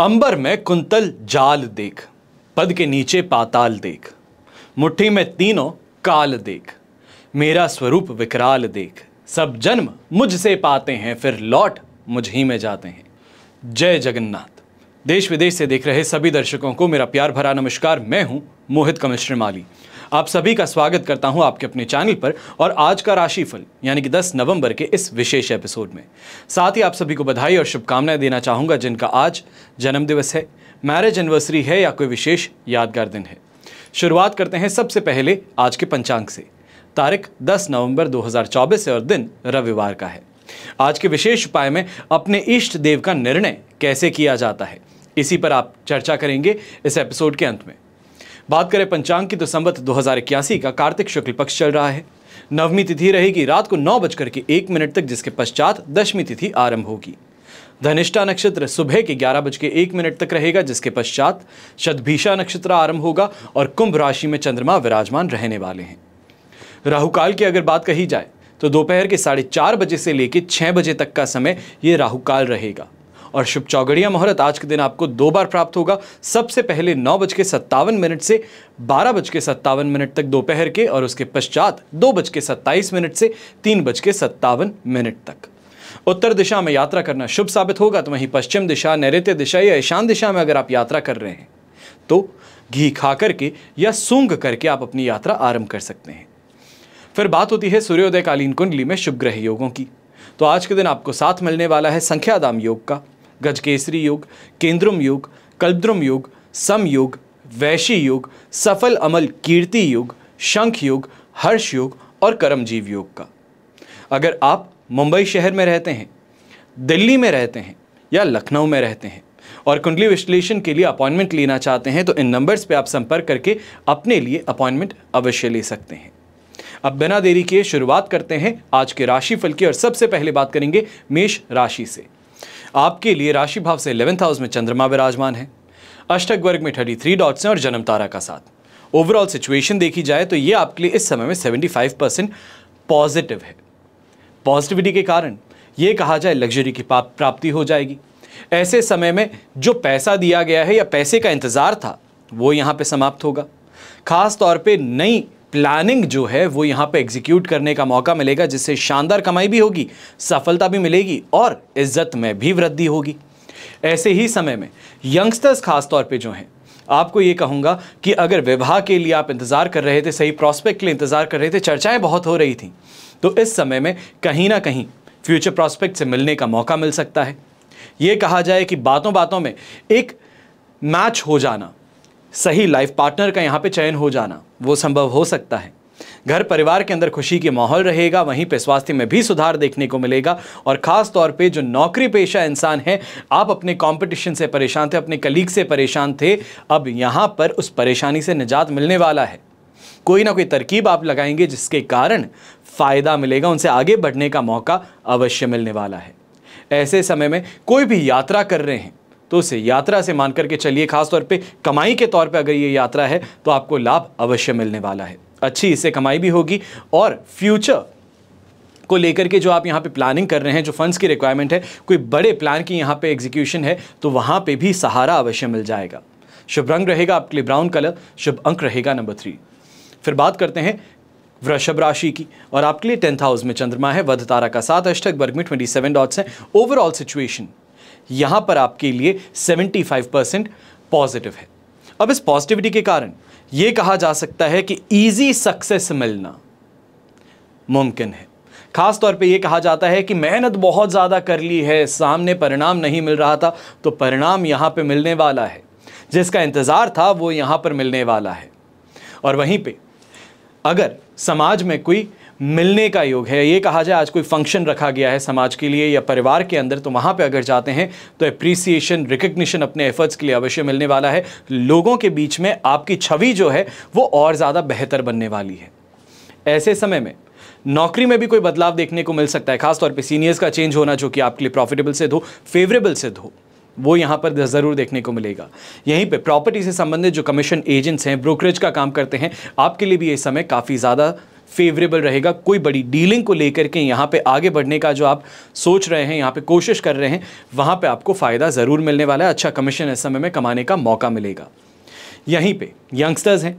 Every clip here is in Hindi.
अंबर में कुंतल जाल देख पद के नीचे पाताल देख मुट्ठी में तीनों काल देख मेरा स्वरूप विकराल देख सब जन्म मुझसे पाते हैं फिर लौट मुझ ही में जाते हैं जय जगन्नाथ देश विदेश से देख रहे सभी दर्शकों को मेरा प्यार भरा नमस्कार मैं हूं मोहित कमिश्र माली आप सभी का स्वागत करता हूं आपके अपने चैनल पर और आज का राशिफल यानी कि 10 नवंबर के इस विशेष एपिसोड में साथ ही आप सभी को बधाई और शुभकामनाएं देना चाहूँगा जिनका आज जन्मदिवस है मैरिज एनिवर्सरी है या कोई विशेष यादगार दिन है शुरुआत करते हैं सबसे पहले आज के पंचांग से तारीख दस नवम्बर दो है और दिन रविवार का है आज के विशेष उपाय में अपने इष्ट देव का निर्णय कैसे किया जाता है इसी पर आप चर्चा करेंगे इस एपिसोड के अंत में बात करें पंचांग की तो संबत दो का कार्तिक शुक्ल पक्ष चल रहा है नवमी तिथि रहेगी रात को नौ बजकर के एक मिनट तक जिसके पश्चात दशमी तिथि आरंभ होगी धनिष्ठा नक्षत्र सुबह के ग्यारह बज के एक मिनट तक रहेगा जिसके पश्चात शतभिषा नक्षत्र आरंभ होगा और कुंभ राशि में चंद्रमा विराजमान रहने वाले हैं राहुकाल की अगर बात कही जाए तो दोपहर के साढ़े चार बजे से लेकर छः बजे तक का समय ये राहुकाल रहेगा और शुभ चौगड़िया मुहूर्त आज के दिन आपको दो बार प्राप्त होगा सबसे पहले नौ बज के सत्तावन मिनट से बारह बज के सत्तावन मिनट तक दोपहर के और उसके पश्चात दो बज के सत्ताईस मिनट से तीन बज के सत्तावन मिनट तक उत्तर दिशा में यात्रा करना शुभ साबित होगा तो वहीं पश्चिम दिशा नैऋत्य दिशा या ईशान दिशा में अगर आप यात्रा कर रहे हैं तो घी खा करके या सूंघ करके आप अपनी यात्रा आरंभ कर सकते हैं फिर बात होती है सूर्योदय कालीन कुंडली में शुभ ग्रह योगों की तो आज के दिन आपको साथ मिलने वाला है संख्यादाम योग का गजकेसरी योग केंद्रम योग कल्पद्रुम योग सम योग वैशी योग सफल अमल कीर्ति योग शंख योग हर्ष योग और कर्मजीव योग का अगर आप मुंबई शहर में रहते हैं दिल्ली में रहते हैं या लखनऊ में रहते हैं और कुंडली विश्लेषण के लिए अपॉइंटमेंट लेना चाहते हैं तो इन नंबर्स पे आप संपर्क करके अपने लिए अपॉइंटमेंट अवश्य ले सकते हैं अब बिना देरी किए शुरुआत करते हैं आज के राशिफल की और सबसे पहले बात करेंगे मेष राशि से आपके लिए राशि भाव से इलेवेंथ हाउस में चंद्रमा विराजमान है अष्टक वर्ग में थर्टी थ्री डॉट्स हैं और जन्म तारा का साथ ओवरऑल सिचुएशन देखी जाए तो ये आपके लिए इस समय में सेवेंटी फाइव परसेंट पॉजिटिव है पॉजिटिविटी के कारण ये कहा जाए लग्जरी की प्राप्ति हो जाएगी ऐसे समय में जो पैसा दिया गया है या पैसे का इंतज़ार था वो यहाँ पर समाप्त होगा खास तौर पे नई प्लानिंग जो है वो यहाँ पे एग्जीक्यूट करने का मौका मिलेगा जिससे शानदार कमाई भी होगी सफलता भी मिलेगी और इज्जत में भी वृद्धि होगी ऐसे ही समय में यंगस्टर्स खासतौर पे जो हैं आपको ये कहूँगा कि अगर विवाह के लिए आप इंतज़ार कर रहे थे सही प्रॉस्पेक्ट के लिए इंतज़ार कर रहे थे चर्चाएँ बहुत हो रही थी तो इस समय में कहीं ना कहीं फ्यूचर प्रॉस्पेक्ट से मिलने का मौका मिल सकता है ये कहा जाए कि बातों बातों में एक मैच हो जाना सही लाइफ पार्टनर का यहाँ पे चयन हो जाना वो संभव हो सकता है घर परिवार के अंदर खुशी के माहौल रहेगा वहीं पे स्वास्थ्य में भी सुधार देखने को मिलेगा और ख़ास तौर पे जो नौकरी पेशा इंसान है आप अपने कंपटीशन से परेशान थे अपने कलीग से परेशान थे अब यहाँ पर उस परेशानी से निजात मिलने वाला है कोई ना कोई तरकीब आप लगाएंगे जिसके कारण फ़ायदा मिलेगा उनसे आगे बढ़ने का मौका अवश्य मिलने वाला है ऐसे समय में कोई भी यात्रा कर रहे हैं तो उसे यात्रा से मान करके चलिए खासतौर पर कमाई के तौर पर अगर ये यात्रा है तो आपको लाभ अवश्य मिलने वाला है अच्छी इससे कमाई भी होगी और फ्यूचर को लेकर के जो आप यहाँ पे प्लानिंग कर रहे हैं जो फंड्स की रिक्वायरमेंट है कोई बड़े प्लान की यहाँ पे एग्जीक्यूशन है तो वहाँ पे भी सहारा अवश्य मिल जाएगा शुभ रंग रहेगा आपके लिए ब्राउन कलर शुभ अंक रहेगा नंबर थ्री फिर बात करते हैं वृषभ राशि की और आपके लिए टेंथ हाउस में चंद्रमा है वध तारा का सात अष्टक वर्ग में ट्वेंटी सेवन डॉट्स हैं ओवरऑल सिचुएशन यहां पर आपके लिए 75 परसेंट पॉजिटिव है अब इस पॉजिटिविटी के कारण ये कहा जा सकता है कि ईजी सक्सेस मिलना मुमकिन है खास तौर पे यह कहा जाता है कि मेहनत बहुत ज़्यादा कर ली है सामने परिणाम नहीं मिल रहा था तो परिणाम यहां पे मिलने वाला है जिसका इंतज़ार था वो यहां पर मिलने वाला है और वहीं पे अगर समाज में कोई मिलने का योग है ये कहा जाए आज कोई फंक्शन रखा गया है समाज के लिए या परिवार के अंदर तो वहाँ पे अगर जाते हैं तो अप्रिसिएशन रिकग्निशन अपने एफर्ट्स के लिए अवश्य मिलने वाला है लोगों के बीच में आपकी छवि जो है वो और ज़्यादा बेहतर बनने वाली है ऐसे समय में नौकरी में भी कोई बदलाव देखने को मिल सकता है खासतौर पर सीनियर्स का चेंज होना जो कि आपके लिए प्रॉफिटेबल सिद्ध हो फेवरेबल सिद्ध हो वो यहाँ पर ज़रूर देखने को मिलेगा यहीं पे प्रॉपर्टी से संबंधित जो कमीशन एजेंट्स हैं ब्रोकरेज का काम करते हैं आपके लिए भी ये समय काफ़ी ज़्यादा फेवरेबल रहेगा कोई बड़ी डीलिंग को लेकर के यहाँ पे आगे बढ़ने का जो आप सोच रहे हैं यहाँ पे कोशिश कर रहे हैं वहाँ पे आपको फ़ायदा ज़रूर मिलने वाला है अच्छा कमीशन इस समय में कमाने का मौका मिलेगा यहीं पे यंगस्टर्स हैं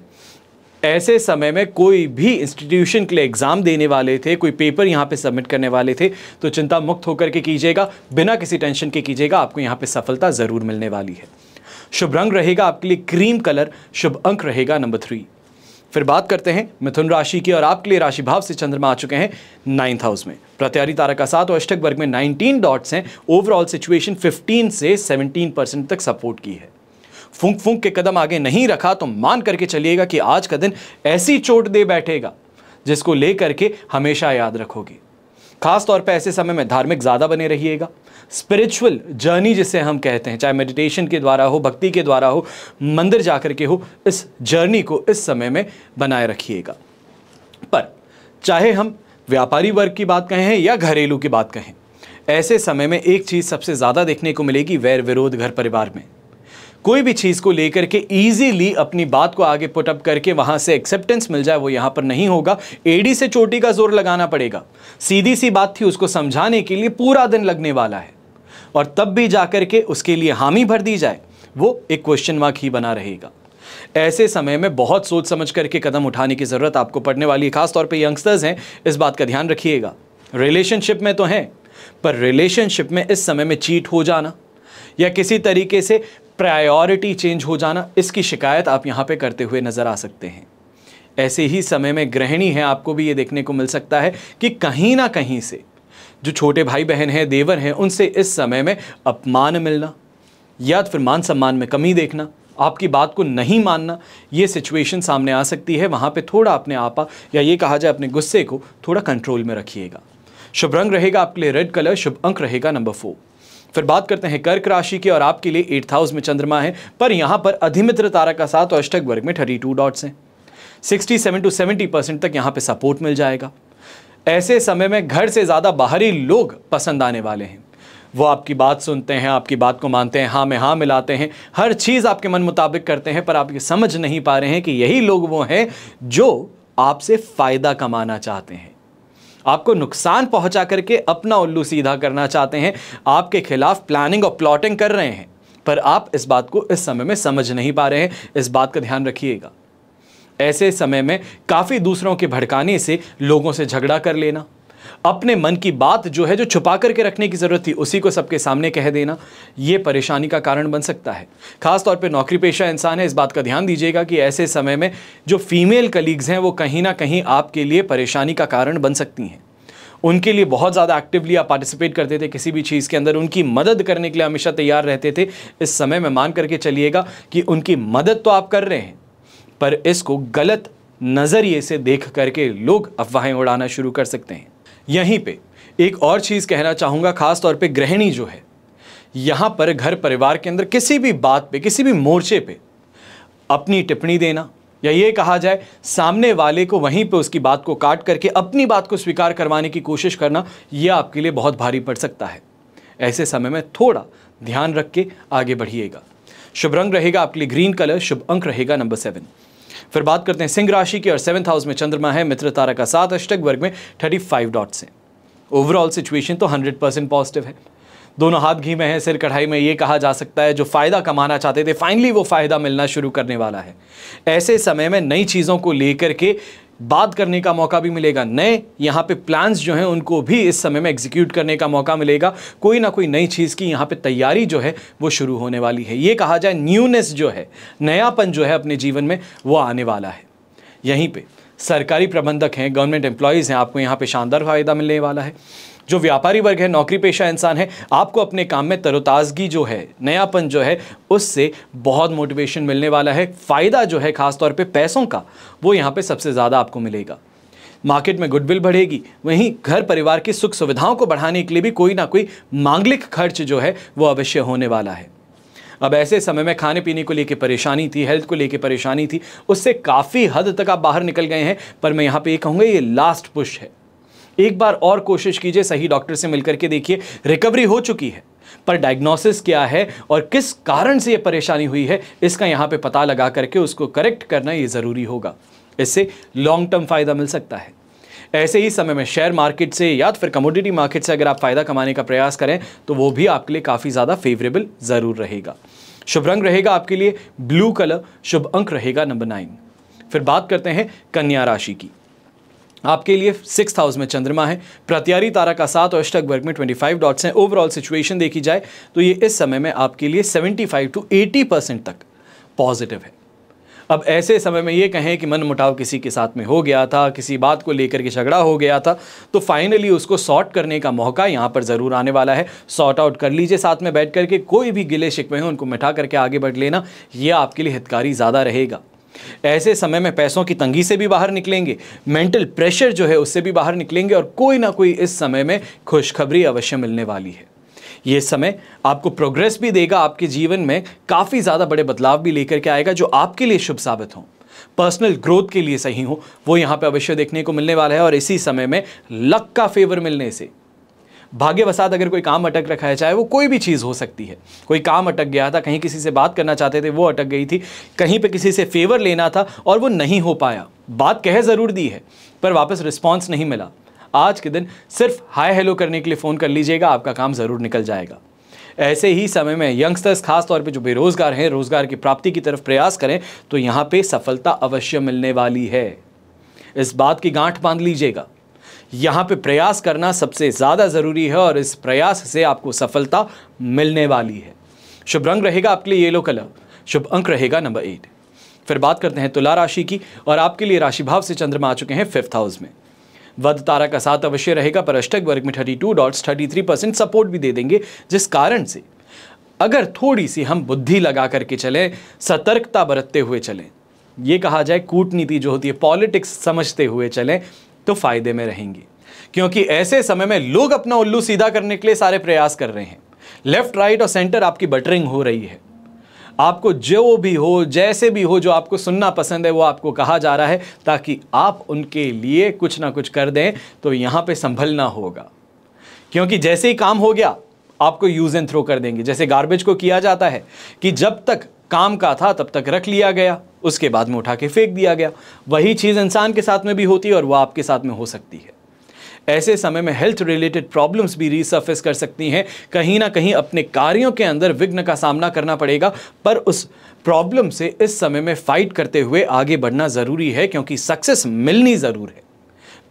ऐसे समय में कोई भी इंस्टीट्यूशन के लिए एग्ज़ाम देने वाले थे कोई पेपर यहाँ पे सबमिट करने वाले थे तो चिंता मुक्त होकर के कीजिएगा बिना किसी टेंशन के कीजिएगा आपको यहाँ पे सफलता ज़रूर मिलने वाली है शुभ रंग रहेगा आपके लिए क्रीम कलर शुभ अंक रहेगा नंबर थ्री फिर बात करते हैं मिथुन राशि की और आपके लिए राशि भाव से चंद्रमा आ चुके हैं नाइन्थ हाउस में प्रत्यारी तारा का साथ और अष्टक वर्ग में 19 डॉट्स हैं ओवरऑल सिचुएशन 15 से 17 परसेंट तक सपोर्ट की है फूंक फूंक के कदम आगे नहीं रखा तो मान करके चलिएगा कि आज का दिन ऐसी चोट दे बैठेगा जिसको ले करके हमेशा याद रखोगे खासतौर पर ऐसे समय में धार्मिक ज़्यादा बने रहिएगा स्पिरिचुअल जर्नी जिसे हम कहते हैं चाहे मेडिटेशन के द्वारा हो भक्ति के द्वारा हो मंदिर जा कर के हो इस जर्नी को इस समय में बनाए रखिएगा पर चाहे हम व्यापारी वर्ग की बात कहें या घरेलू की बात कहें ऐसे समय में एक चीज़ सबसे ज़्यादा देखने को मिलेगी वैर विरोध घर परिवार में कोई भी चीज़ को लेकर के ईजीली अपनी बात को आगे पुटअप करके वहाँ से एक्सेप्टेंस मिल जाए वो यहाँ पर नहीं होगा एडी से चोटी का जोर लगाना पड़ेगा सीधी सी बात थी उसको समझाने के लिए पूरा दिन लगने वाला है और तब भी जा कर के उसके लिए हामी भर दी जाए वो एक क्वेश्चन मार्क ही बना रहेगा ऐसे समय में बहुत सोच समझ करके कदम उठाने की ज़रूरत आपको पड़ने वाली है खासतौर पर यंगस्टर्स हैं इस बात का ध्यान रखिएगा रिलेशनशिप में तो हैं पर रिलेशनशिप में इस समय में चीट हो जाना या किसी तरीके से प्रायोरिटी चेंज हो जाना इसकी शिकायत आप यहाँ पर करते हुए नज़र आ सकते हैं ऐसे ही समय में गृहिणी है आपको भी ये देखने को मिल सकता है कि कहीं ना कहीं से जो छोटे भाई बहन हैं देवर हैं उनसे इस समय में अपमान मिलना या तो फिर मान सम्मान में कमी देखना आपकी बात को नहीं मानना ये सिचुएशन सामने आ सकती है वहाँ पे थोड़ा अपने आपा या ये कहा जाए अपने गुस्से को थोड़ा कंट्रोल में रखिएगा शुभ रंग रहेगा आपके लिए रेड कलर शुभ अंक रहेगा नंबर फोर फिर बात करते हैं कर्क राशि की और आपके लिए एट्थ हाउस में चंद्रमा है पर यहाँ पर अधिमित्र तारा का साथ और अष्टक वर्ग में थर्टी टू डॉट्स हैं sixty seven to seventy percent तक यहाँ पे सपोर्ट मिल जाएगा ऐसे समय में घर से ज़्यादा बाहरी लोग पसंद आने वाले हैं वो आपकी बात सुनते हैं आपकी बात को मानते हैं हाँ में हाँ मिलाते हैं हर चीज़ आपके मन मुताबिक करते हैं पर आप ये समझ नहीं पा रहे हैं कि यही लोग वो हैं जो आपसे फ़ायदा कमाना चाहते हैं आपको नुकसान पहुंचा करके अपना उल्लू सीधा करना चाहते हैं आपके खिलाफ प्लानिंग और प्लॉटिंग कर रहे हैं पर आप इस बात को इस समय में समझ नहीं पा रहे हैं इस बात का ध्यान रखिएगा ऐसे समय में काफ़ी दूसरों के भड़काने से लोगों से झगड़ा कर लेना अपने मन की बात जो है जो छुपा करके रखने की ज़रूरत थी उसी को सबके सामने कह देना ये परेशानी का कारण बन सकता है खासतौर पे नौकरी पेशा इंसान है इस बात का ध्यान दीजिएगा कि ऐसे समय में जो फीमेल कलीग्स हैं वो कहीं ना कहीं आपके लिए परेशानी का कारण बन सकती हैं उनके लिए बहुत ज़्यादा एक्टिवली आप पार्टिसिपेट करते थे किसी भी चीज़ के अंदर उनकी मदद करने के लिए हमेशा तैयार रहते थे इस समय में मान करके चलिएगा कि उनकी मदद तो आप कर रहे हैं पर इसको गलत नज़रिए से देख करके लोग अफवाहें उड़ाना शुरू कर सकते हैं यहीं पे एक और चीज़ कहना चाहूँगा ख़ास तौर पे गृहिणी जो है यहाँ पर घर परिवार के अंदर किसी भी बात पे किसी भी मोर्चे पे अपनी टिप्पणी देना या ये कहा जाए सामने वाले को वहीं पे उसकी बात को काट करके अपनी बात को स्वीकार करवाने की कोशिश करना यह आपके लिए बहुत भारी पड़ सकता है ऐसे समय में थोड़ा ध्यान रख के आगे बढ़िएगा शुभ रंग रहेगा आपके लिए ग्रीन कलर शुभ अंक रहेगा नंबर सेवन फिर बात करते हैं सिंह राशि की और सेवंथ हाउस में चंद्रमा है मित्र तारा का साथ अष्टक वर्ग में थर्टी फाइव डॉट्स हैं ओवरऑल सिचुएशन तो हंड्रेड परसेंट पॉजिटिव है दोनों हाथ घी में है सिर कढ़ाई में ये कहा जा सकता है जो फ़ायदा कमाना चाहते थे फाइनली वो फ़ायदा मिलना शुरू करने वाला है ऐसे समय में नई चीज़ों को लेकर के बात करने का मौका भी मिलेगा नए यहाँ पे प्लान्स जो हैं उनको भी इस समय में एग्जीक्यूट करने का मौका मिलेगा कोई ना कोई नई चीज़ की यहाँ पे तैयारी जो है वो शुरू होने वाली है ये कहा जाए न्यूनेस जो है नयापन जो है अपने जीवन में वो आने वाला है यहीं पर सरकारी प्रबंधक हैं गवर्नमेंट एम्प्लॉयज़ हैं आपको यहाँ पर शानदार फ़ायदा मिलने वाला है जो व्यापारी वर्ग है नौकरी पेशा इंसान है आपको अपने काम में तरोताजगी जो है नयापन जो है उससे बहुत मोटिवेशन मिलने वाला है फ़ायदा जो है खासतौर पर पैसों का वो यहाँ पर सबसे ज़्यादा आपको मिलेगा मार्केट में गुडविल बढ़ेगी वहीं घर परिवार की सुख सुविधाओं को बढ़ाने के लिए भी कोई ना कोई मांगलिक खर्च जो है वो अवश्य होने वाला है अब ऐसे समय में खाने पीने को लेकर परेशानी थी हेल्थ को लेकर परेशानी थी उससे काफ़ी हद तक आप बाहर निकल गए हैं पर मैं यहाँ पे ये कहूँगा ये लास्ट पुश है एक बार और कोशिश कीजिए सही डॉक्टर से मिलकर के देखिए रिकवरी हो चुकी है पर डायग्नोसिस क्या है और किस कारण से ये परेशानी हुई है इसका यहाँ पे पता लगा करके उसको करेक्ट करना ये ज़रूरी होगा इससे लॉन्ग टर्म फ़ायदा मिल सकता है ऐसे ही समय में शेयर मार्केट से या तो फिर कमोडिटी मार्केट से अगर आप फ़ायदा कमाने का प्रयास करें तो वो भी आपके लिए काफ़ी ज़्यादा फेवरेबल ज़रूर रहेगा शुभ रंग रहेगा आपके लिए ब्लू कलर शुभ अंक रहेगा नंबर नाइन फिर बात करते हैं कन्या राशि की आपके लिए सिक्स हाउस में चंद्रमा है प्रत्यारी तारा का साथ और अष्टक वर्ग में 25 डॉट्स हैं ओवरऑल सिचुएशन देखी जाए तो ये इस समय में आपके लिए 75 टू 80 परसेंट तक पॉजिटिव है अब ऐसे समय में ये कहें कि मन मुटाव किसी के साथ में हो गया था किसी बात को लेकर के झगड़ा हो गया था तो फाइनली उसको सॉर्ट करने का मौका यहाँ पर ज़रूर आने वाला है सॉर्ट आउट कर लीजिए साथ में बैठ करके कोई भी गिले शिकवे हैं उनको मिठा करके आगे बढ़ लेना यह आपके लिए हितकारी ज़्यादा रहेगा ऐसे समय में पैसों की तंगी से भी बाहर निकलेंगे मेंटल प्रेशर जो है उससे भी बाहर निकलेंगे और कोई ना कोई इस समय में खुशखबरी अवश्य मिलने वाली है ये समय आपको प्रोग्रेस भी देगा आपके जीवन में काफ़ी ज़्यादा बड़े बदलाव भी लेकर के आएगा जो आपके लिए शुभ साबित हों पर्सनल ग्रोथ के लिए सही हो वो यहाँ पे अवश्य देखने को मिलने वाला है और इसी समय में लक का फेवर मिलने से भाग्यवसात अगर कोई काम अटक रखा है चाहे वो कोई भी चीज़ हो सकती है कोई काम अटक गया था कहीं किसी से बात करना चाहते थे वो अटक गई थी कहीं पर किसी से फेवर लेना था और वो नहीं हो पाया बात कह ज़रूर दी है पर वापस रिस्पॉन्स नहीं मिला आज के दिन सिर्फ हाय हेलो करने के लिए फ़ोन कर लीजिएगा आपका काम ज़रूर निकल जाएगा ऐसे ही समय में यंगस्टर्स खास तौर पे जो बेरोज़गार हैं रोज़गार की प्राप्ति की तरफ प्रयास करें तो यहाँ पे सफलता अवश्य मिलने वाली है इस बात की गांठ बांध लीजिएगा यहाँ पे प्रयास करना सबसे ज़्यादा ज़रूरी है और इस प्रयास से आपको सफलता मिलने वाली है शुभ रंग रहेगा आपके लिए येलो कलर शुभ अंक रहेगा नंबर एट फिर बात करते हैं तुला राशि की और आपके लिए राशि भाव से चंद्रमा आ चुके हैं फिफ्थ हाउस में वध तारा का साथ अवश्य रहेगा पर अष्टक वर्ग में thirty two dots thirty three percent support भी दे देंगे जिस कारण से अगर थोड़ी सी हम बुद्धि लगा करके चलें सतर्कता बरतते हुए चलें ये कहा जाए कूटनीति जो होती है पॉलिटिक्स समझते हुए चलें तो फायदे में रहेंगी क्योंकि ऐसे समय में लोग अपना उल्लू सीधा करने के लिए सारे प्रयास कर रहे हैं लेफ्ट राइट और सेंटर आपकी बटरिंग हो रही है आपको जो भी हो जैसे भी हो जो आपको सुनना पसंद है वो आपको कहा जा रहा है ताकि आप उनके लिए कुछ ना कुछ कर दें तो यहां पे संभलना होगा क्योंकि जैसे ही काम हो गया आपको यूज़ एंड थ्रो कर देंगे जैसे गार्बेज को किया जाता है कि जब तक काम का था तब तक रख लिया गया उसके बाद में उठा के फेंक दिया गया वही चीज़ इंसान के साथ में भी होती है और वह आपके साथ में हो सकती है ऐसे समय में हेल्थ रिलेटेड प्रॉब्लम्स भी रिसर्फेस कर सकती हैं कहीं ना कहीं अपने कार्यों के अंदर विघ्न का सामना करना पड़ेगा पर उस प्रॉब्लम से इस समय में फाइट करते हुए आगे बढ़ना ज़रूरी है क्योंकि सक्सेस मिलनी ज़रूर है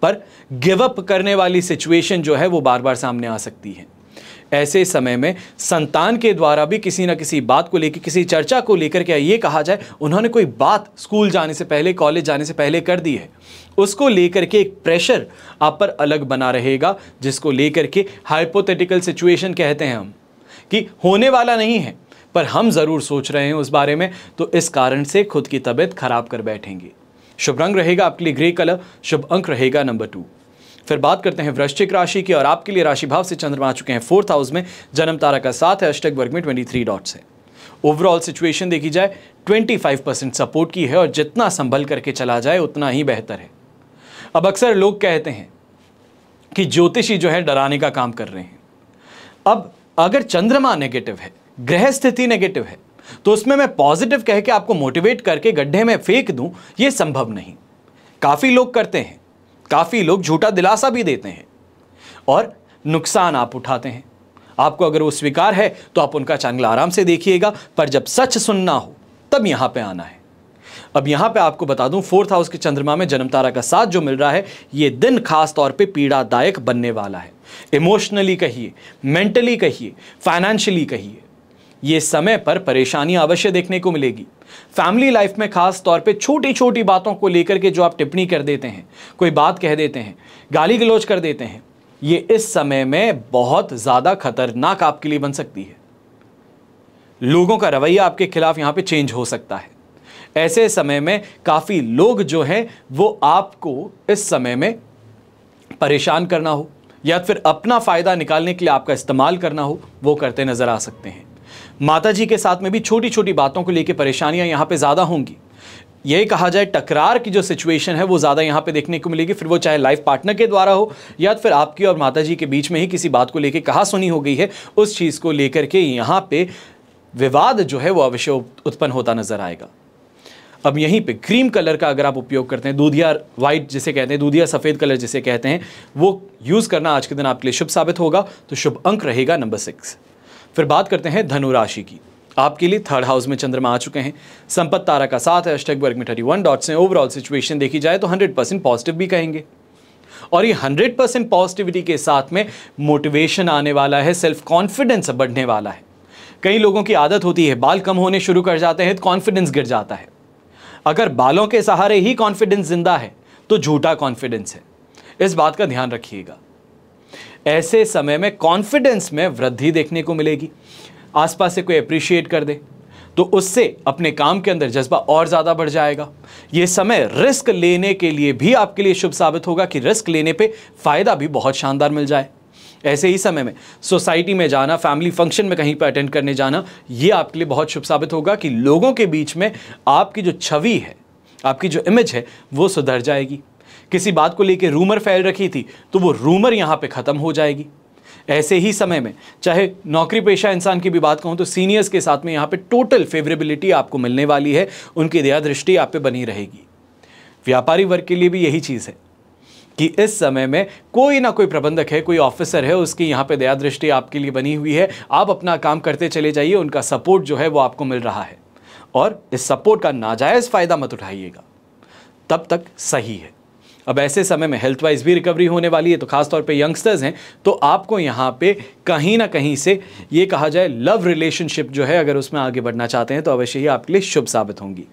पर गिव अप करने वाली सिचुएशन जो है वो बार बार सामने आ सकती है ऐसे समय में संतान के द्वारा भी किसी ना किसी बात को लेकर किसी चर्चा को लेकर क्या ये कहा जाए उन्होंने कोई बात स्कूल जाने से पहले कॉलेज जाने से पहले कर दी है उसको लेकर के एक प्रेशर आप पर अलग बना रहेगा जिसको लेकर के हाइपोथेटिकल सिचुएशन कहते हैं हम कि होने वाला नहीं है पर हम ज़रूर सोच रहे हैं उस बारे में तो इस कारण से खुद की तबीयत खराब कर बैठेंगे शुभ रंग रहेगा आपके लिए ग्रे कलर शुभ अंक रहेगा नंबर टू फिर बात करते हैं वृश्चिक राशि की और आपके लिए राशि भाव से चंद्रमा चुके हैं फोर्थ हाउस में जन्म तारा का साथ है अष्टक वर्ग में ट्वेंटी थ्री डॉट्स है ओवरऑल सिचुएशन देखी जाए ट्वेंटी फाइव परसेंट सपोर्ट की है और जितना संभल करके चला जाए उतना ही बेहतर है अब अक्सर लोग कहते हैं कि ज्योतिषी जो है डराने का काम कर रहे हैं अब अगर चंद्रमा नेगेटिव है ग्रह स्थिति नेगेटिव है तो उसमें मैं पॉजिटिव कह के आपको मोटिवेट करके गड्ढे में फेंक दूं यह संभव नहीं काफ़ी लोग करते हैं काफ़ी लोग झूठा दिलासा भी देते हैं और नुकसान आप उठाते हैं आपको अगर वो स्वीकार है तो आप उनका चैनल आराम से देखिएगा पर जब सच सुनना हो तब यहाँ पे आना है अब यहाँ पे आपको बता दूं फोर्थ हाउस के चंद्रमा में जन्म तारा का साथ जो मिल रहा है ये दिन खास तौर पे पीड़ादायक बनने वाला है इमोशनली कहिए मेंटली कहिए फाइनेंशियली कहिए ये समय पर परेशानी अवश्य देखने को मिलेगी फैमिली लाइफ में खास तौर पे छोटी छोटी बातों को लेकर के जो आप टिप्पणी कर देते हैं कोई बात कह देते हैं गाली गलोच कर देते हैं ये इस समय में बहुत ज़्यादा खतरनाक आपके लिए बन सकती है लोगों का रवैया आपके खिलाफ यहाँ पे चेंज हो सकता है ऐसे समय में काफ़ी लोग जो हैं वो आपको इस समय में परेशान करना हो या फिर अपना फ़ायदा निकालने के लिए आपका इस्तेमाल करना हो वो करते नज़र आ सकते हैं माताजी के साथ में भी छोटी छोटी बातों को लेकर परेशानियाँ यहाँ पर ज़्यादा होंगी यही कहा जाए टकरार की जो सिचुएशन है वो ज़्यादा यहाँ पे देखने को मिलेगी फिर वो चाहे लाइफ पार्टनर के द्वारा हो या फिर आपकी और माताजी के बीच में ही किसी बात को लेकर कहा सुनी हो गई है उस चीज़ को लेकर के यहाँ पे विवाद जो है वो अवश्य उत्पन्न होता नजर आएगा अब यहीं पे क्रीम कलर का अगर आप उपयोग करते हैं दूधिया वाइट जिसे कहते हैं दूधिया सफ़ेद कलर जिसे कहते हैं वो यूज़ करना आज के दिन आपके लिए शुभ साबित होगा तो शुभ अंक रहेगा नंबर सिक्स फिर बात करते हैं धनु राशि की आपके लिए थर्ड हाउस में चंद्रमा आ चुके हैं संपत तारा का साथ है अष्टक वर्ग में थर्टी वन डॉट्स हैं ओवरऑल सिचुएशन देखी जाए तो हंड्रेड परसेंट पॉजिटिव भी कहेंगे और ये हंड्रेड परसेंट पॉजिटिविटी के साथ में मोटिवेशन आने वाला है सेल्फ कॉन्फिडेंस बढ़ने वाला है कई लोगों की आदत होती है बाल कम होने शुरू कर जाते हैं तो कॉन्फिडेंस गिर जाता है अगर बालों के सहारे ही कॉन्फिडेंस जिंदा है तो झूठा कॉन्फिडेंस है इस बात का ध्यान रखिएगा ऐसे समय में कॉन्फिडेंस में वृद्धि देखने को मिलेगी आसपास से कोई अप्रिशिएट कर दे तो उससे अपने काम के अंदर जज्बा और ज़्यादा बढ़ जाएगा ये समय रिस्क लेने के लिए भी आपके लिए शुभ साबित होगा कि रिस्क लेने पे फ़ायदा भी बहुत शानदार मिल जाए ऐसे ही समय में सोसाइटी में जाना फैमिली फंक्शन में कहीं पर अटेंड करने जाना ये आपके लिए बहुत शुभ साबित होगा कि लोगों के बीच में आपकी जो छवि है आपकी जो इमेज है वो सुधर जाएगी किसी बात को लेकर रूमर फैल रखी थी तो वो रूमर यहाँ पे ख़त्म हो जाएगी ऐसे ही समय में चाहे नौकरी पेशा इंसान की भी बात कहूँ तो सीनियर्स के साथ में यहाँ पे टोटल फेवरेबिलिटी आपको मिलने वाली है उनकी दया दृष्टि आप पे बनी रहेगी व्यापारी वर्ग के लिए भी यही चीज़ है कि इस समय में कोई ना कोई प्रबंधक है कोई ऑफिसर है उसकी यहाँ पे दया दृष्टि आपके लिए बनी हुई है आप अपना काम करते चले जाइए उनका सपोर्ट जो है वो आपको मिल रहा है और इस सपोर्ट का नाजायज़ फ़ायदा मत उठाइएगा तब तक सही है अब ऐसे समय में हेल्थ वाइज भी रिकवरी होने वाली है तो खासतौर पर यंगस्टर्स हैं तो आपको यहाँ पर कहीं ना कहीं से ये कहा जाए लव रिलेशनशिप जो है अगर उसमें आगे बढ़ना चाहते हैं तो अवश्य ही आपके लिए शुभ साबित होंगी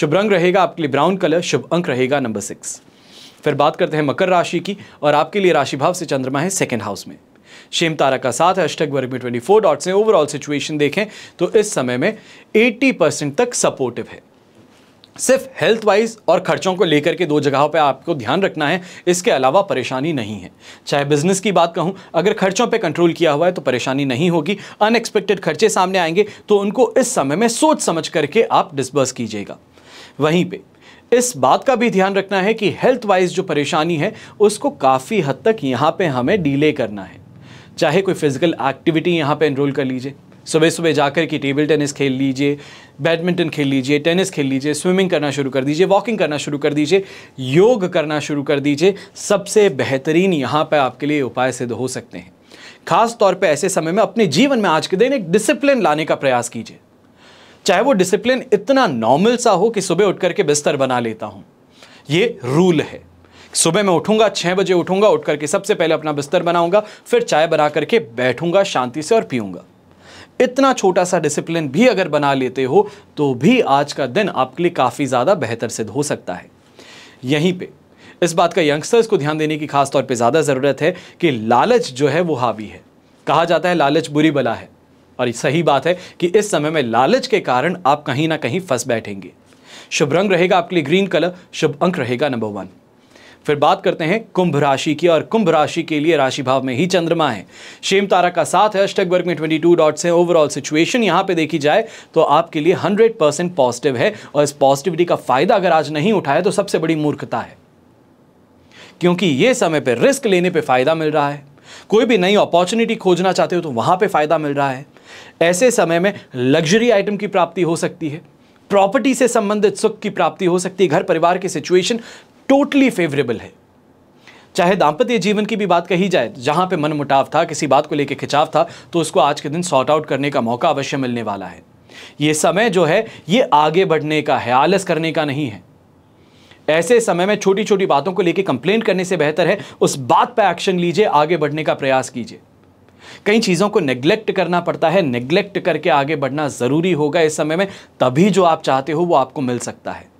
शुभ रंग रहेगा आपके लिए ब्राउन कलर शुभ अंक रहेगा नंबर सिक्स फिर बात करते हैं मकर राशि की और आपके लिए राशि भाव से चंद्रमा है सेकेंड हाउस में शेम तारा का साथ है अष्टक वर्ग में ट्वेंटी फोर डॉट्स हैं ओवरऑल सिचुएशन देखें तो इस समय में 80 परसेंट तक सपोर्टिव है सिर्फ हेल्थ वाइज और खर्चों को लेकर के दो जगहों पे आपको ध्यान रखना है इसके अलावा परेशानी नहीं है चाहे बिजनेस की बात कहूँ अगर खर्चों पे कंट्रोल किया हुआ है तो परेशानी नहीं होगी अनएक्सपेक्टेड खर्चे सामने आएंगे तो उनको इस समय में सोच समझ करके आप डिसबर्स कीजिएगा वहीं पर इस बात का भी ध्यान रखना है कि हेल्थ वाइज जो परेशानी है उसको काफ़ी हद तक यहाँ पर हमें डीले करना है चाहे कोई फिजिकल एक्टिविटी यहाँ पर इनरोल कर लीजिए सुबह सुबह जाकर के टेबल टेनिस खेल लीजिए बैडमिंटन खेल लीजिए टेनिस खेल लीजिए स्विमिंग करना शुरू कर दीजिए वॉकिंग करना शुरू कर दीजिए योग करना शुरू कर दीजिए सबसे बेहतरीन यहाँ पर आपके लिए उपाय सिद्ध हो सकते हैं खास तौर पे ऐसे समय में अपने जीवन में आज के दिन एक डिसिप्लिन लाने का प्रयास कीजिए चाहे वो डिसिप्लिन इतना नॉर्मल सा हो कि सुबह उठ करके बिस्तर बना लेता हूँ ये रूल है सुबह मैं उठूंगा छः बजे उठूंगा उठ करके सबसे पहले अपना बिस्तर बनाऊंगा फिर चाय बना करके बैठूंगा शांति से और पीऊंगा इतना छोटा सा डिसिप्लिन भी अगर बना लेते हो तो भी आज का दिन आपके लिए काफ़ी ज़्यादा बेहतर सिद्ध हो सकता है यहीं पे इस बात का यंगस्टर्स को ध्यान देने की खास तौर पे ज़्यादा ज़रूरत है कि लालच जो है वो हावी है कहा जाता है लालच बुरी बला है और सही बात है कि इस समय में लालच के कारण आप कहीं ना कहीं फंस बैठेंगे शुभ रंग रहेगा आपके लिए ग्रीन कलर शुभ अंक रहेगा नंबर वन फिर बात करते हैं कुंभ राशि की और कुंभ राशि के लिए राशि भाव में ही चंद्रमा है शेम तारा का साथ है अष्टक वर्ग में ट्वेंटी डॉट्स हैं ओवरऑल सिचुएशन यहां पे देखी जाए तो आपके लिए 100 परसेंट पॉजिटिव है और इस पॉजिटिविटी का फायदा अगर आज नहीं उठाया तो सबसे बड़ी मूर्खता है क्योंकि ये समय पर रिस्क लेने पर फायदा मिल रहा है कोई भी नई अपॉर्चुनिटी खोजना चाहते हो तो वहां पर फायदा मिल रहा है ऐसे समय में लग्जरी आइटम की प्राप्ति हो सकती है प्रॉपर्टी से संबंधित सुख की प्राप्ति हो सकती है घर परिवार की सिचुएशन टोटली फेवरेबल है चाहे दाम्पत्य जीवन की भी बात कही जाए जहां पे मन मुटाव था किसी बात को लेकर खिंचाव था तो उसको आज के दिन सॉर्ट आउट करने का मौका अवश्य मिलने वाला है ये समय जो है ये आगे बढ़ने का है आलस करने का नहीं है ऐसे समय में छोटी छोटी बातों को लेकर कंप्लेन करने से बेहतर है उस बात पर एक्शन लीजिए आगे बढ़ने का प्रयास कीजिए कई चीज़ों को नेग्लेक्ट करना पड़ता है नेग्लेक्ट करके आगे बढ़ना ज़रूरी होगा इस समय में तभी जो आप चाहते हो वो आपको मिल सकता है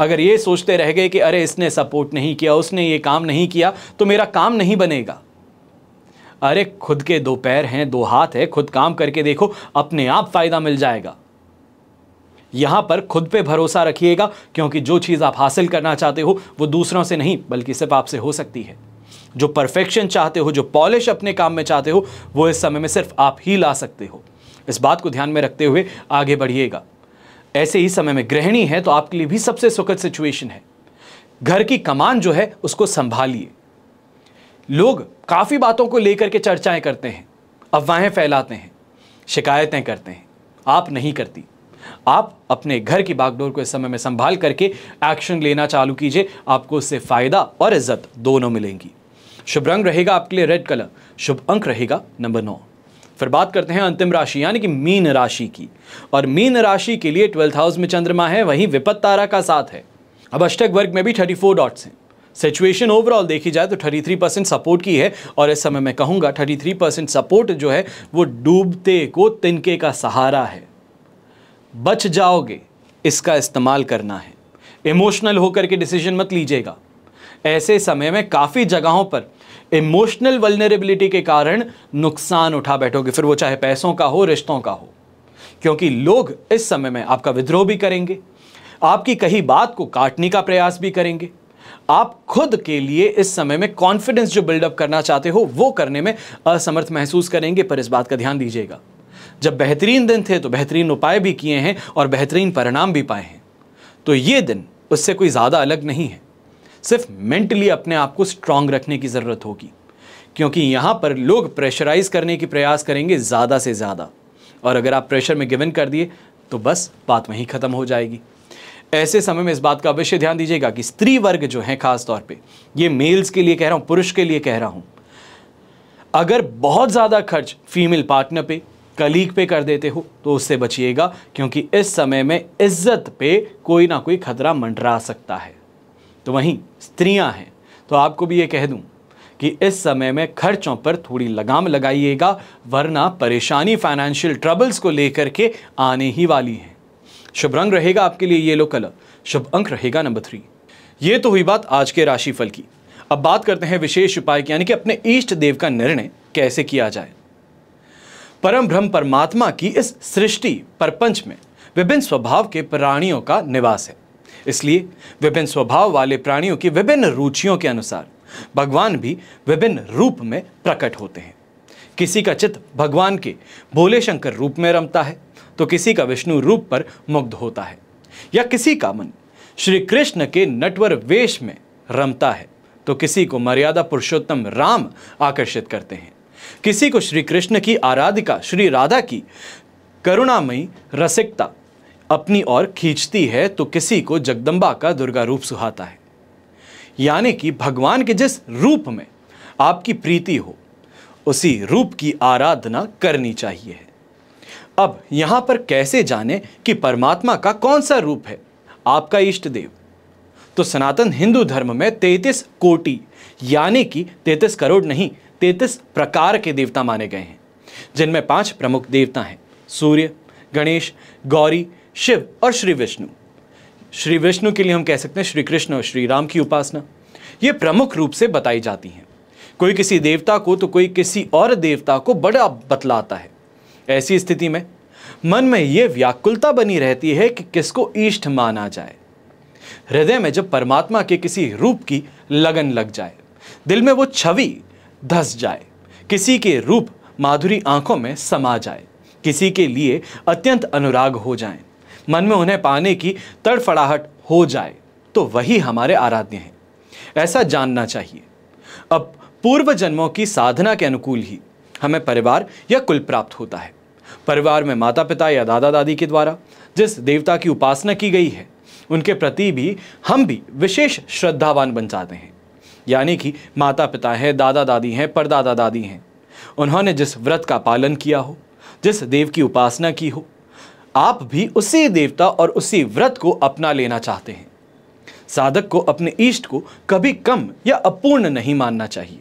अगर ये सोचते रह गए कि अरे इसने सपोर्ट नहीं किया उसने ये काम नहीं किया तो मेरा काम नहीं बनेगा अरे खुद के दो पैर हैं दो हाथ है खुद काम करके देखो अपने आप फ़ायदा मिल जाएगा यहां पर खुद पे भरोसा रखिएगा क्योंकि जो चीज़ आप हासिल करना चाहते हो वो दूसरों से नहीं बल्कि सिर्फ आपसे हो सकती है जो परफेक्शन चाहते हो जो पॉलिश अपने काम में चाहते हो वो इस समय में सिर्फ आप ही ला सकते हो इस बात को ध्यान में रखते हुए आगे बढ़िएगा ऐसे ही समय में गृहिणी है तो आपके लिए भी सबसे सुखद सिचुएशन है घर की कमान जो है उसको संभालिए लोग काफ़ी बातों को लेकर के चर्चाएं करते हैं अफवाहें फैलाते हैं शिकायतें करते हैं आप नहीं करती आप अपने घर की बागडोर को इस समय में संभाल करके एक्शन लेना चालू कीजिए आपको उससे फ़ायदा और इज्जत दोनों मिलेंगी शुभ रंग रहेगा आपके लिए रेड कलर शुभ अंक रहेगा नंबर नौ फिर बात करते हैं अंतिम राशि यानी कि मीन राशि की और मीन राशि के लिए ट्वेल्थ हाउस में चंद्रमा है वहीं विपत तारा का साथ है अब अष्टक वर्ग में भी थर्टी फोर डॉट्स हैं सिचुएशन ओवरऑल देखी जाए तो 33 परसेंट सपोर्ट की है और इस समय मैं कहूँगा 33 परसेंट सपोर्ट जो है वो डूबते को तिनके का सहारा है बच जाओगे इसका इस्तेमाल करना है इमोशनल होकर के डिसीजन मत लीजिएगा ऐसे समय में काफ़ी जगहों पर इमोशनल वलनरेबिलिटी के कारण नुकसान उठा बैठोगे फिर वो चाहे पैसों का हो रिश्तों का हो क्योंकि लोग इस समय में आपका विद्रोह भी करेंगे आपकी कही बात को काटने का प्रयास भी करेंगे आप खुद के लिए इस समय में कॉन्फिडेंस जो बिल्डअप करना चाहते हो वो करने में असमर्थ महसूस करेंगे पर इस बात का ध्यान दीजिएगा जब बेहतरीन दिन थे तो बेहतरीन उपाय भी किए हैं और बेहतरीन परिणाम भी पाए हैं तो ये दिन उससे कोई ज़्यादा अलग नहीं है सिर्फ मेंटली अपने आप को स्ट्रांग रखने की ज़रूरत होगी क्योंकि यहाँ पर लोग प्रेशराइज करने की प्रयास करेंगे ज़्यादा से ज़्यादा और अगर आप प्रेशर में गिवन कर दिए तो बस बात वहीं ख़त्म हो जाएगी ऐसे समय में इस बात का अवश्य ध्यान दीजिएगा कि स्त्री वर्ग जो है खास तौर पे ये मेल्स के लिए कह रहा हूं पुरुष के लिए कह रहा हूं अगर बहुत ज़्यादा खर्च फीमेल पार्टनर पे कलीग पे कर देते हो तो उससे बचिएगा क्योंकि इस समय में इज्जत पे कोई ना कोई खतरा मंडरा सकता है तो वहीं स्त्रियां हैं तो आपको भी ये कह दूं कि इस समय में खर्चों पर थोड़ी लगाम लगाइएगा वरना परेशानी फाइनेंशियल ट्रबल्स को लेकर के आने ही वाली है शुभ रंग रहेगा आपके लिए येलो कलर शुभ अंक रहेगा नंबर थ्री ये तो हुई बात आज के राशिफल की अब बात करते हैं विशेष उपाय की यानी कि अपने इष्ट देव का निर्णय कैसे किया जाए परम ब्रह्म परमात्मा की इस सृष्टि परपंच में विभिन्न स्वभाव के प्राणियों का निवास है इसलिए विभिन्न स्वभाव वाले प्राणियों की विभिन्न रुचियों के अनुसार भगवान भी विभिन्न रूप में प्रकट होते हैं किसी का चित्त भगवान के भोले शंकर रूप में रमता है तो किसी का विष्णु रूप पर मुग्ध होता है या किसी का मन श्री कृष्ण के नटवर वेश में रमता है तो किसी को मर्यादा पुरुषोत्तम राम आकर्षित करते हैं किसी को श्री कृष्ण की आराधिका श्री राधा की करुणामयी रसिकता अपनी ओर खींचती है तो किसी को जगदम्बा का दुर्गा रूप सुहाता है यानी कि भगवान के जिस रूप में आपकी प्रीति हो उसी रूप की आराधना करनी चाहिए अब यहां पर कैसे जाने कि परमात्मा का कौन सा रूप है आपका इष्ट देव तो सनातन हिंदू धर्म में तैतीस कोटि यानी कि तैतीस करोड़ नहीं तैतीस प्रकार के देवता माने गए हैं जिनमें पांच प्रमुख देवता हैं सूर्य गणेश गौरी शिव और श्री विष्णु श्री विष्णु के लिए हम कह सकते हैं श्री कृष्ण और श्री राम की उपासना ये प्रमुख रूप से बताई जाती हैं कोई किसी देवता को तो कोई किसी और देवता को बड़ा बतलाता है ऐसी स्थिति में मन में ये व्याकुलता बनी रहती है कि किसको ईष्ट माना जाए हृदय में जब परमात्मा के किसी रूप की लगन लग जाए दिल में वो छवि धस जाए किसी के रूप माधुरी आंखों में समा जाए किसी के लिए अत्यंत अनुराग हो जाएं मन में उन्हें पाने की तड़फड़ाहट हो जाए तो वही हमारे आराध्य हैं ऐसा जानना चाहिए अब पूर्व जन्मों की साधना के अनुकूल ही हमें परिवार या कुल प्राप्त होता है परिवार में माता पिता या दादा दादी के द्वारा जिस देवता की उपासना की गई है उनके प्रति भी हम भी विशेष श्रद्धावान बन जाते हैं यानी कि माता पिता हैं दादा दादी हैं परदादा दादी हैं उन्होंने जिस व्रत का पालन किया हो जिस देव की उपासना की हो आप भी उसी देवता और उसी व्रत को अपना लेना चाहते हैं साधक को अपने ईष्ट को कभी कम या अपूर्ण नहीं मानना चाहिए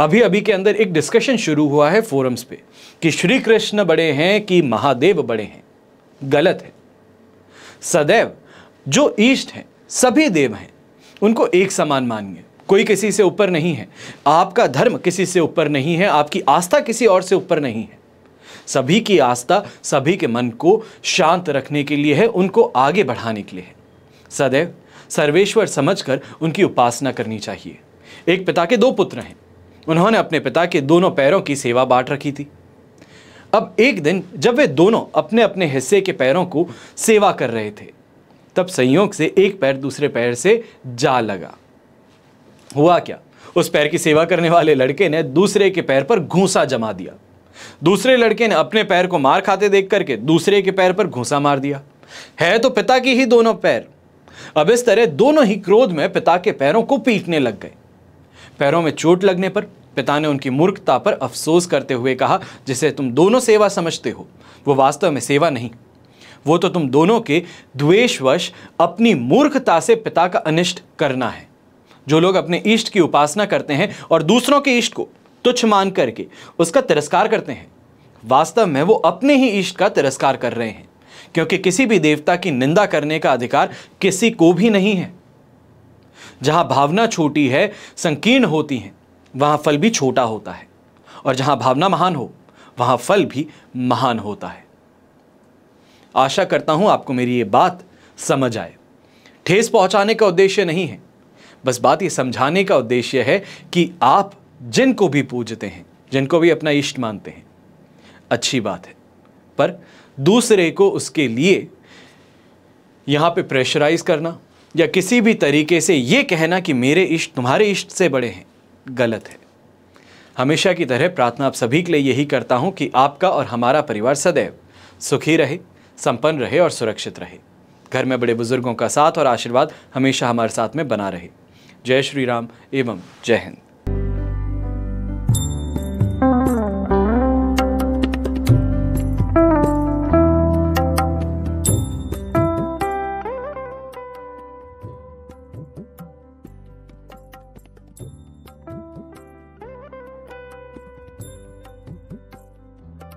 अभी अभी के अंदर एक डिस्कशन शुरू हुआ है फोरम्स पे कि श्री कृष्ण बड़े हैं कि महादेव बड़े हैं गलत है सदैव जो ईष्ट हैं सभी देव हैं उनको एक समान मानिए कोई किसी से ऊपर नहीं है आपका धर्म किसी से ऊपर नहीं है आपकी आस्था किसी और से ऊपर नहीं है सभी की आस्था सभी के मन को शांत रखने के लिए है उनको आगे बढ़ाने के लिए है सदैव सर्वेश्वर समझकर उनकी उपासना करनी चाहिए एक पिता के दो पुत्र हैं उन्होंने अपने पिता के दोनों पैरों की सेवा बांट रखी थी अब एक दिन जब वे दोनों अपने अपने हिस्से के पैरों को सेवा कर रहे थे तब संयोग से एक पैर दूसरे पैर से जा लगा हुआ क्या उस पैर की सेवा करने वाले लड़के ने दूसरे के पैर पर घूसा जमा दिया दूसरे लड़के ने अपने पैर को मार खाते देख करके दूसरे के पैर पर घूसा मार दिया है तो पिता की ही दोनों पैर अब इस तरह दोनों ही क्रोध में पिता के पैरों को पीटने लग गए पैरों में चोट लगने पर पिता ने उनकी मूर्खता पर अफसोस करते हुए कहा जिसे तुम दोनों सेवा समझते हो वो वास्तव में सेवा नहीं वो तो तुम दोनों के द्वेषवश अपनी मूर्खता से पिता का अनिष्ट करना है जो लोग अपने इष्ट की उपासना करते हैं और दूसरों के इष्ट को तुच्छ मान करके उसका तिरस्कार करते हैं वास्तव में वो अपने ही इष्ट का तिरस्कार कर रहे हैं क्योंकि किसी भी देवता की निंदा करने का अधिकार किसी को भी नहीं है जहां भावना छोटी है संकीर्ण होती है वहां फल भी छोटा होता है और जहां भावना महान हो वहां फल भी महान होता है आशा करता हूं आपको मेरी ये बात समझ आए ठेस पहुंचाने का उद्देश्य नहीं है बस बात यह समझाने का उद्देश्य है कि आप जिनको भी पूजते हैं जिनको भी अपना इष्ट मानते हैं अच्छी बात है पर दूसरे को उसके लिए यहाँ पे प्रेशराइज करना या किसी भी तरीके से ये कहना कि मेरे इष्ट तुम्हारे इष्ट से बड़े हैं गलत है हमेशा की तरह प्रार्थना आप सभी के लिए यही करता हूँ कि आपका और हमारा परिवार सदैव सुखी रहे संपन्न रहे और सुरक्षित रहे घर में बड़े बुजुर्गों का साथ और आशीर्वाद हमेशा हमारे साथ में बना रहे जय श्री राम एवं जय हिंद